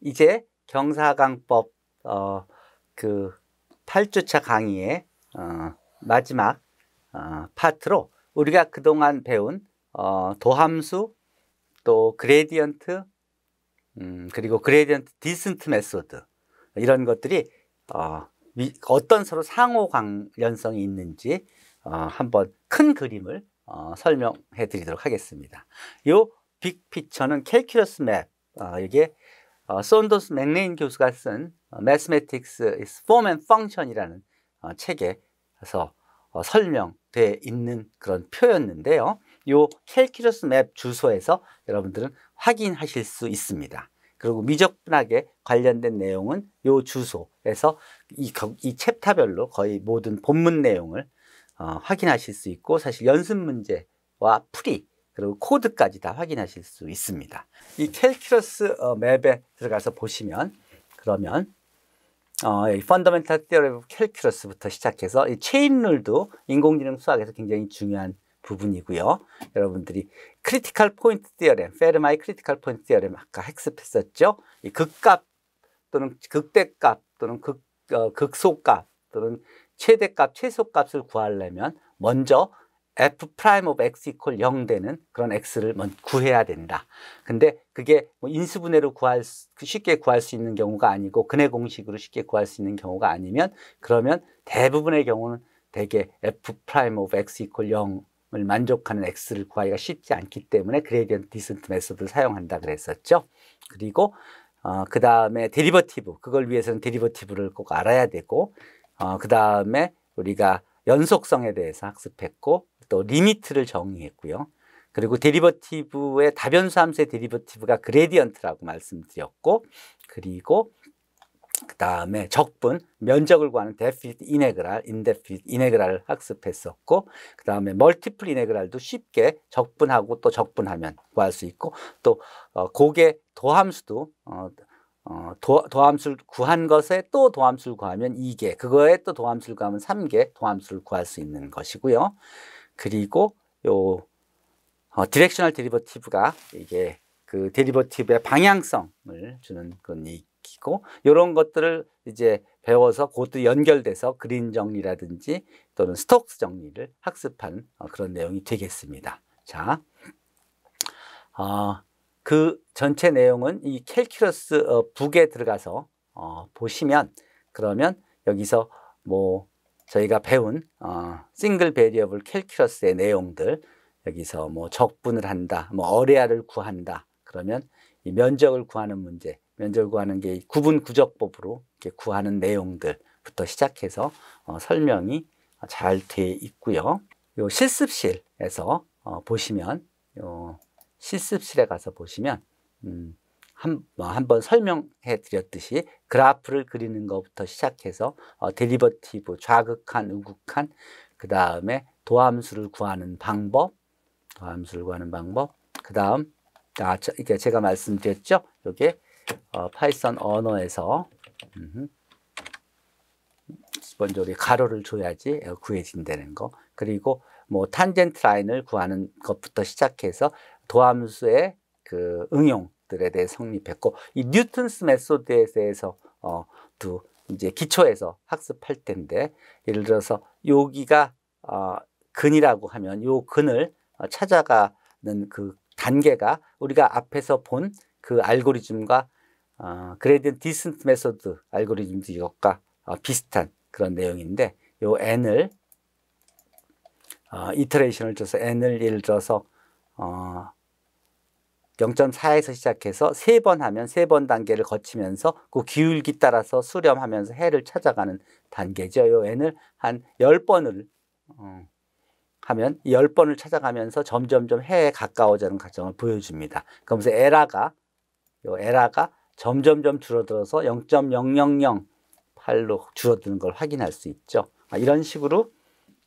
이제 경사강법 어, 그 8주차 강의의 어, 마지막 어, 파트로 우리가 그동안 배운 어, 도함수 또 그레디언트 음, 그리고 그레디언트 디슨트 메소드 이런 것들이 어, 미, 어떤 서로 상호 관련성이 있는지 어, 한번 큰 그림을 어, 설명해 드리도록 하겠습니다. 요 빅피처는 캘큘러스 맵 어, 이게 어, 썬더스 맥레인 교수가 쓴 어, Mathematics is Form and Function이라는 어, 책에서 어, 설명되어 있는 그런 표였는데요. 요 캘큘러스 맵 주소에서 여러분들은 확인하실 수 있습니다. 그리고 미적분학에 관련된 내용은 이 주소에서 이, 이 챕터별로 거의 모든 본문 내용을 어, 확인하실 수 있고 사실 연습 문제와 풀이 그리고 코드까지 다 확인하실 수 있습니다. 이 캘큘러스 어, 맵에 들어가서 보시면 그러면 어, 이 펀더멘탈 테오리 캘큘러스부터 시작해서 이 체인 룰도 인공지능 수학에서 굉장히 중요한 부분이고요. 여러분들이 크리티컬 포인트 디어렘, 페르마의 크리티컬 포인트 디어렘 아까 학습 했었죠. 이 극값 또는 극대값 또는 극, 어, 극소값 또는 최대값, 최소값을 구하려면 먼저 f 프라임 오브 x 이퀄 0 되는 그런 x를 구해야 된다. 근데 그게 뭐 인수분해로 구할 수, 그 쉽게 구할 수 있는 경우가 아니고 근해 공식으로 쉽게 구할 수 있는 경우가 아니면 그러면 대부분의 경우는 대개 f 프라임 오브 x 이퀄 0을 만족하는 x를 구하기가 쉽지 않기 때문에 그레디언트 디센트 메소드를 사용한다 그랬었죠. 그리고 어, 그 다음에 데리버티브 그걸 위해서는 데리버티브를 꼭 알아야 되고 어, 그 다음에 우리가 연속성에 대해서 학습했고 또 리미트를 정의했고요. 그리고 데리버티브의 다변수 함수의 데리버티브가 그레디언트라고 말씀드렸고 그리고 그 다음에 적분, 면적을 구하는 데피트 이네그랄, 인데피트 이네그랄을 학습했었고 그 다음에 멀티플 이네그랄도 쉽게 적분하고 또 적분하면 구할 수 있고 또 어, 곡의 도함수도 어, 어, 도, 도함수를 구한 것에 또 도함수를 구하면 2개, 그거에 또 도함수를 구하면 3개 도함수를 구할 수 있는 것이고요. 그리고 요 어, 디렉셔널 데리버티브가 이게 그 데리버티브의 방향성을 주는 그런 얘기고 이런 것들을 이제 배워서 그것도 연결돼서 그린 정리라든지 또는 스톡스 정리를 학습한 어, 그런 내용이 되겠습니다. 자, 어, 그 전체 내용은 이 캘큘러스 어, 북에 들어가서 어, 보시면 그러면 여기서 뭐 저희가 배운 어, 싱글 베리어블 캘큘러스의 내용들 여기서 뭐 적분을 한다, 뭐어뢰아를 구한다 그러면 이 면적을 구하는 문제, 면적을 구하는 게 구분 구적법으로 이렇게 구하는 내용들부터 시작해서 어, 설명이 잘 돼 있고요. 요 실습실에서 어, 보시면 요 실습실에 가서 보시면 음, 한, 뭐 한번 설명해 드렸듯이 그래프를 그리는 것부터 시작해서 어, 데리버티브, 좌극한, 우극한, 그 다음에 도함수를 구하는 방법, 도함수를 구하는 방법, 그 다음, 아, 이게 제가 말씀드렸죠? 이게 어, 파이썬 언어에서 음흠. 먼저 우리 가로를 줘야지 구해진다는 거 그리고 뭐 탄젠트 라인을 구하는 것부터 시작해서 도함수의 그 응용 것들에 대해 성립했고 이 뉴턴스 메소드에 대해서 어, 또 이제 기초에서 학습할 텐데 예를 들어서 여기가 어, 근이라고 하면 요 근을 어, 찾아가는 그 단계가 우리가 앞에서 본 그 알고리즘과 어, 그레디언 디스트 메소드 알고리즘도 이것과 어, 비슷한 그런 내용인데 요 n을 어, 이터레이션을 줘서 n을 예를 들어서 어, 0.4에서 시작해서 세 번 하면 세 번 단계를 거치면서 그 기울기 따라서 수렴하면서 해를 찾아가는 단계죠. 요 n을 한 열번을 어, 하면 열번을 찾아가면서 점점점 해에 가까워지는 과정을 보여줍니다. 그러면서 에라가 요 에라가 점점점 줄어들어서 0.0008로 줄어드는 걸 확인할 수 있죠. 아, 이런 식으로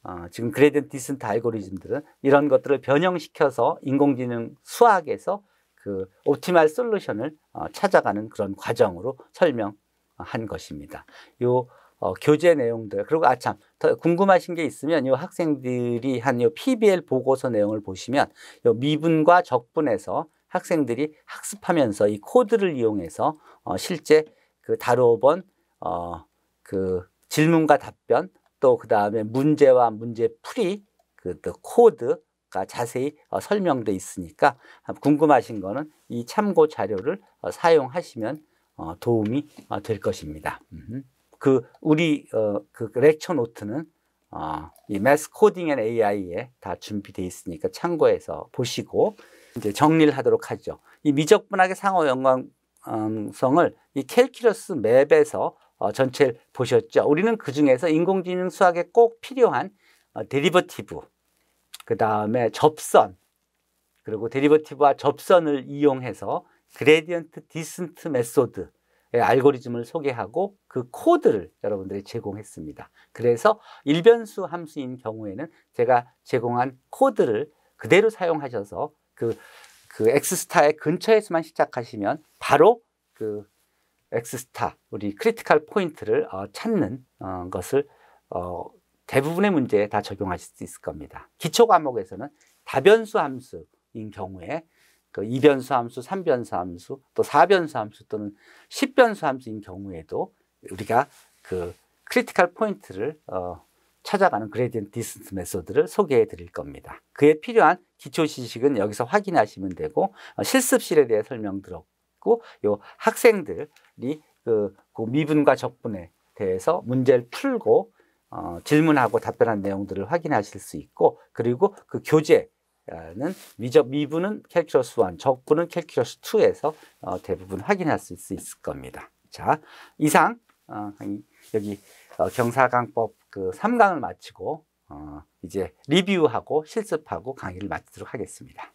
어, 지금 그레디언디스트 알고리즘들은 이런 것들을 변형시켜서 인공지능 수학에서 그 옵티말 솔루션을 어, 찾아가는 그런 과정으로 설명한 것입니다. 요 어, 교재 내용들 그리고 아참 더 궁금하신 게 있으면 요 학생들이 한 요 PBL 보고서 내용을 보시면 요 미분과 적분에서 학생들이 학습하면서 이 코드를 이용해서 어, 실제 그 다뤄본 어, 그 질문과 답변 또 그 다음에 문제와 문제 풀이 그 코드 자세히 어, 설명돼 있으니까 궁금하신 거는 이 참고 자료를 어, 사용하시면 어, 도움이 될 것입니다. 그 우리 그 렉처 노트는 이 매스 코딩 앤 AI에 다준비되 있으니까 참고해서 보시고 이제 정리를 하도록 하죠. 이 미적분학의 상호 연관성을 이 캘큘러스 맵에서 전체를 보셨죠. 우리는 그 중에서 인공지능 수학에 꼭 필요한 데리버티브 그 다음에 접선 그리고 데리버티브와 접선을 이용해서 그레디언트 디스턴트 메소드 의 알고리즘을 소개하고 그 코드를 여러분들이 제공했습니다. 그래서 일변수 함수인 경우에는 제가 제공한 코드를 그대로 사용하셔서 그, 그 X스타의 근처에서만 시작하시면 바로 그 X스타, 우리 크리티컬 포인트를 어, 찾는 어, 것을 어, 대부분의 문제에 다 적용하실 수 있을 겁니다. 기초 과목에서는 다변수 함수인 경우에 그 2변수 함수, 3변수 함수, 또 4변수 함수 또는 10변수 함수인 경우에도 우리가 그 크리티컬 포인트를 어, 찾아가는 그레디언트 디스턴스 메소드를 소개해 드릴 겁니다. 그에 필요한 기초 지식은 여기서 확인하시면 되고 어, 실습실에 대해 설명 들었고 요 학생들이 그, 그 미분과 적분에 대해서 문제를 풀고 어, 질문하고 답변한 내용들을 확인하실 수 있고 그리고 그 교재는 미적, 미분은 캘큘러스 1, 적분은 캘큘러스 2에서 어, 대부분 확인하실 수 있을 겁니다. 자, 이상 어, 여기 어, 경사강법 그 3강을 마치고 어, 이제 리뷰하고 실습하고 강의를 마치도록 하겠습니다.